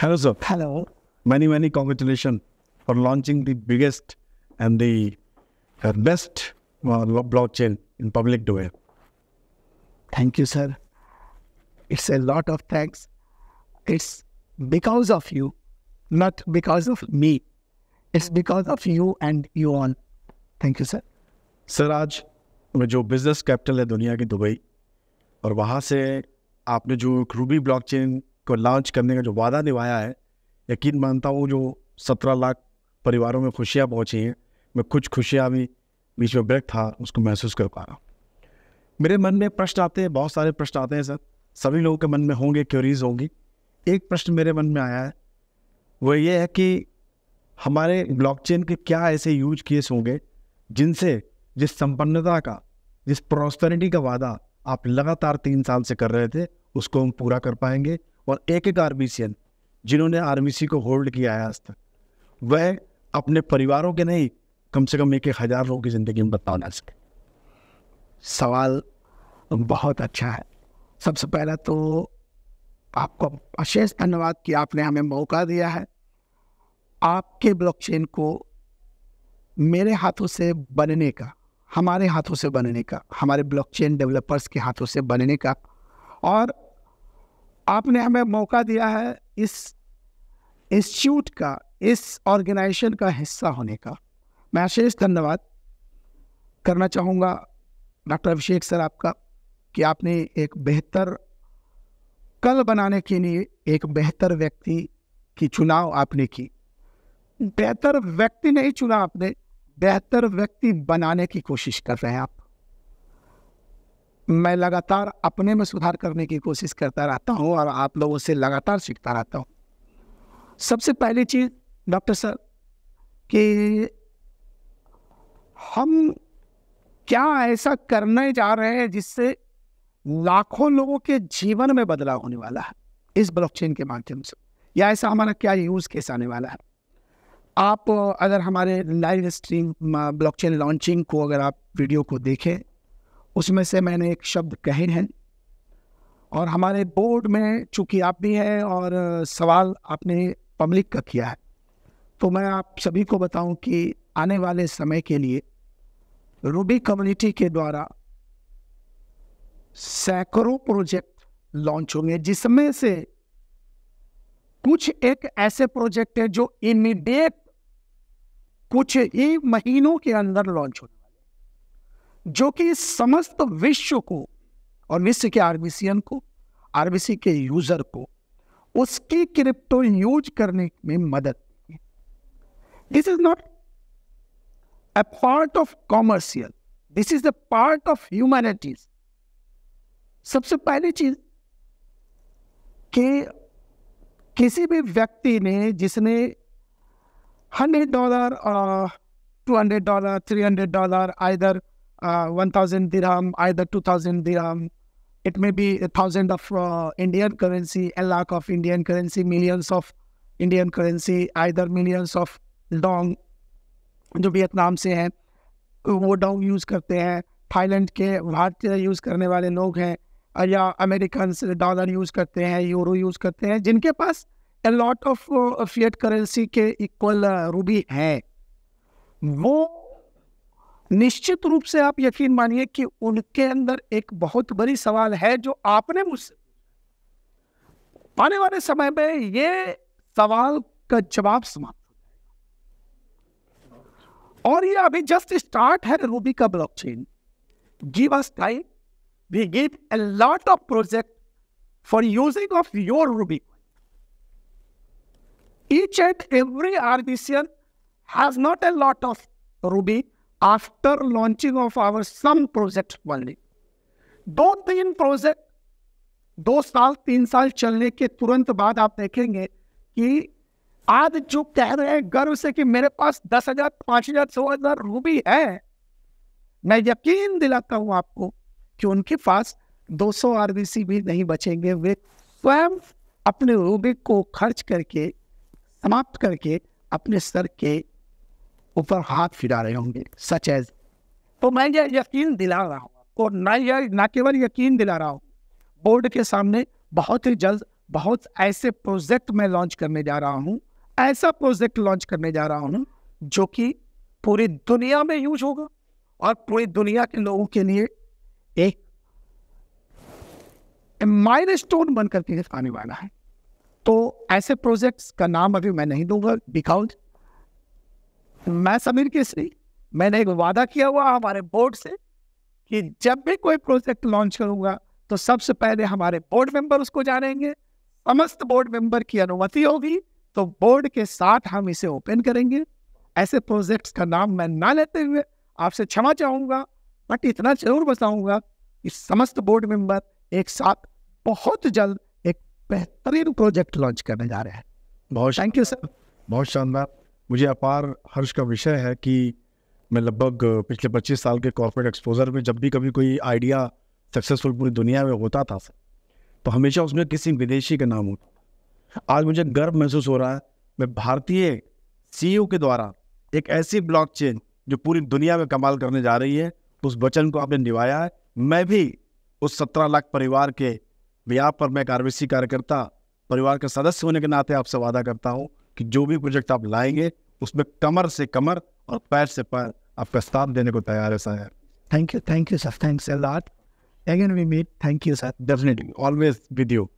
Hello, sir. Hello. Many, many congratulations for launching the biggest and the uh, best uh, blockchain in public domain. Thank you, sir. It's a lot of thanks. It's because of you, not because of me. It's because of you and you all. Thank you, sir. Sir आज जो business capital है दुनिया की Dubai और वहाँ से आपने जो रूबी ब्लॉकचेन को लॉन्च करने का जो वादा निभाया है यकीन मानता हूँ जो सत्रह लाख परिवारों में खुशियाँ पहुँची हैं मैं कुछ खुशियाँ भी बीच में ब्रेक था उसको महसूस कर पा रहा हूँ मेरे मन में प्रश्न आते हैं बहुत सारे प्रश्न आते हैं सर सभी लोगों के मन में होंगे क्यूरीज होंगी एक प्रश्न मेरे मन में आया है वो ये है कि हमारे ब्लॉकचेन के क्या ऐसे यूज केस होंगे जिनसे जिस संपन्नता का जिस प्रॉस्पेरिटी का वादा आप लगातार तीन साल से कर रहे थे उसको हम पूरा कर पाएंगे और एक एक आर्मीसियन जिन्होंने सी को होल्ड किया है आज तक वह अपने परिवारों के नहीं कम से कम एक एक हज़ार लोगों की ज़िंदगी में बताओ ना सके सवाल बहुत अच्छा है सबसे पहला तो आपको अशेष धन्यवाद कि आपने हमें मौका दिया है आपके ब्लॉकचेन को मेरे हाथों से बनने का हमारे हाथों से बनने का हमारे ब्लॉकचेन डेवलपर्स के हाथों से बनने का और आपने हमें मौका दिया है इस इंस्टीट्यूट का इस ऑर्गेनाइजेशन का हिस्सा होने का मैं शेष धन्यवाद करना चाहूँगा डॉक्टर अभिषेक सर आपका कि आपने एक बेहतर कल बनाने के लिए एक बेहतर व्यक्ति की चुनाव आपने की बेहतर व्यक्ति नहीं चुना आपने बेहतर व्यक्ति बनाने की कोशिश कर रहे हैं आप मैं लगातार अपने में सुधार करने की कोशिश करता रहता हूँ और आप लोगों से लगातार सीखता रहता हूँ सबसे पहली चीज़ डॉक्टर सर कि हम क्या ऐसा करने जा रहे हैं जिससे लाखों लोगों के जीवन में बदलाव होने वाला है इस ब्लॉकचेन के माध्यम से या ऐसा हमारा क्या यूज़ केस आने वाला है आप अगर हमारे लाइव स्ट्रीम ब्लॉकचेन लॉन्चिंग को अगर आप वीडियो को देखें उसमें से मैंने एक शब्द कहे हैं और हमारे बोर्ड में चूंकि आप भी हैं और सवाल आपने पब्लिक का किया है तो मैं आप सभी को बताऊं कि आने वाले समय के लिए रूबी कम्युनिटी के द्वारा सैकड़ों प्रोजेक्ट लॉन्च होंगे जिसमें से कुछ एक ऐसे प्रोजेक्ट हैं जो इमीडिएट कुछ ही महीनों के अंदर लॉन्च होंगे जो कि समस्त विश्व को और विश्व के आरबीसीएन को आरबीसी के यूजर को उसकी क्रिप्टो यूज करने में मदद this is not a part of commercial this is a part of humanities सबसे पहली चीज कि किसी भी व्यक्ति ने जिसने hundred dollar two hundred dollar three hundred dollar either 1000 dirham, either 2000 dirham. It may be a thousand of uh, Indian currency, a lakh of Indian currency, millions of Indian currency, either millions of dong जो Vietnam से हैं वो Dong use करते हैं Thailand के भारतीय use करने वाले लोग हैं या अमेरिकन डॉलर यूज़ करते हैं यूरो यूज़ करते हैं जिनके पास a lot of fiat currency के इक्वल रूबी है वो निश्चित रूप से आप यकीन मानिए कि उनके अंदर एक बहुत बड़ी सवाल है जो आपने मुझसे आने वाले समय में ये सवाल का जवाब समाप्त और ये अभी जस्ट स्टार्ट है रूबी का blockchain give us time we give a lot of project for using of your Ruby each and every RBCN has not a lot of Ruby after launching of our some project only दो तीन project दो साल तीन साल चलने के तुरंत बाद आप देखेंगे कि आज जो कह रहे हैं गर्व से कि मेरे पास दस हजार पांच हजार सौ हजार रूबी है मैं यकीन दिलाता हूं आपको कि उनके पास 200 सौ आरबीसी भी नहीं बचेंगे वे स्वयं अपने रूबी को खर्च करके समाप्त करके अपने सर के ऊपर हाथ फिरा रहे होंगे सच एज तो मैं यह यकीन दिला रहा हूँ और न यह ना केवल यकीन दिला रहा हूँ बोर्ड के सामने बहुत ही जल्द बहुत ऐसे प्रोजेक्ट मैं लॉन्च करने जा रहा हूँ ऐसा प्रोजेक्ट लॉन्च करने जा रहा हूँ जो कि पूरी दुनिया में यूज होगा और पूरी दुनिया के लोगों के लिए एक माइल स्टोन बनकर के आने वाला है तो ऐसे प्रोजेक्ट्स का नाम अभी मैं नहीं दूंगा बिकॉज मैं समीर केसरी मैंने एक वादा किया हुआ हमारे बोर्ड से कि जब भी कोई प्रोजेक्ट लॉन्च करूंगा तो सबसे पहले हमारे बोर्ड मेंबर उसको जानेंगे समस्त बोर्ड मेंबर की अनुमति होगी तो बोर्ड के साथ हम इसे ओपन करेंगे ऐसे प्रोजेक्ट्स का नाम मैं ना लेते हुए आपसे क्षमा चाहूंगा बट इतना जरूर बताऊंगा कि समस्त बोर्ड मेंबर एक साथ बहुत जल्द एक बेहतरीन प्रोजेक्ट लॉन्च करने जा रहे हैं बहुत थैंक यू सर बहुत शानदार मुझे अपार हर्ष का विषय है कि मैं लगभग पिछले 25 साल के कॉर्पोरेट एक्सपोजर में जब भी कभी कोई आइडिया सक्सेसफुल पूरी दुनिया में होता था तो हमेशा उसमें किसी विदेशी का नाम होता आज मुझे गर्व महसूस हो रहा है मैं भारतीय सी के द्वारा एक ऐसी ब्लॉक जो पूरी दुनिया में कमाल करने जा रही है उस वचन को आपने निभाया है मैं भी उस सत्रह लाख परिवार के व्याप पर मैं एक कार्यकर्ता परिवार के सदस्य होने के नाते आपसे वादा करता हूँ कि जो भी प्रोजेक्ट आप लाएंगे उसमें कमर से कमर और पैर से पैर आपका साथ देने को तैयार है sir thank you thank you sir thanks a lot again we meet thank you sir definitely always with you